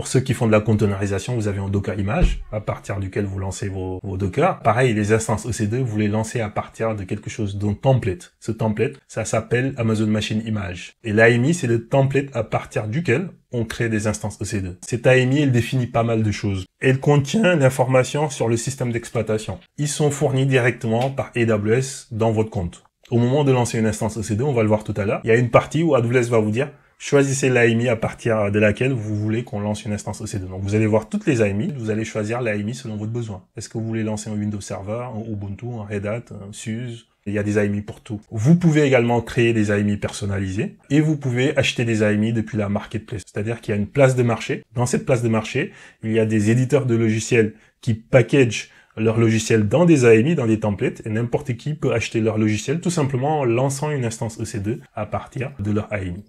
Pour ceux qui font de la containerisation, vous avez un Docker image à partir duquel vous lancez vos, vos Docker. Pareil, les instances EC2, vous les lancez à partir de quelque chose d'un template. Ce template, ça s'appelle Amazon Machine Image. Et l'AMI, c'est le template à partir duquel on crée des instances EC2. Cette AMI, elle définit pas mal de choses. Elle contient l'information sur le système d'exploitation. Ils sont fournis directement par AWS dans votre compte. Au moment de lancer une instance EC2, on va le voir tout à l'heure, il y a une partie où AWS va vous dire Choisissez l'AMI à partir de laquelle vous voulez qu'on lance une instance ec 2 Donc vous allez voir toutes les AMI, vous allez choisir l'AMI selon votre besoin. Est-ce que vous voulez lancer un Windows Server, un Ubuntu, un Red Hat, un SUSE il y a des AMI pour tout. Vous pouvez également créer des AMI personnalisés et vous pouvez acheter des AMI depuis la marketplace. C'est-à-dire qu'il y a une place de marché. Dans cette place de marché, il y a des éditeurs de logiciels qui packagent leur logiciel dans des AMI, dans des templates, et n'importe qui peut acheter leur logiciel tout simplement en lançant une instance EC2 à partir de leur AMI.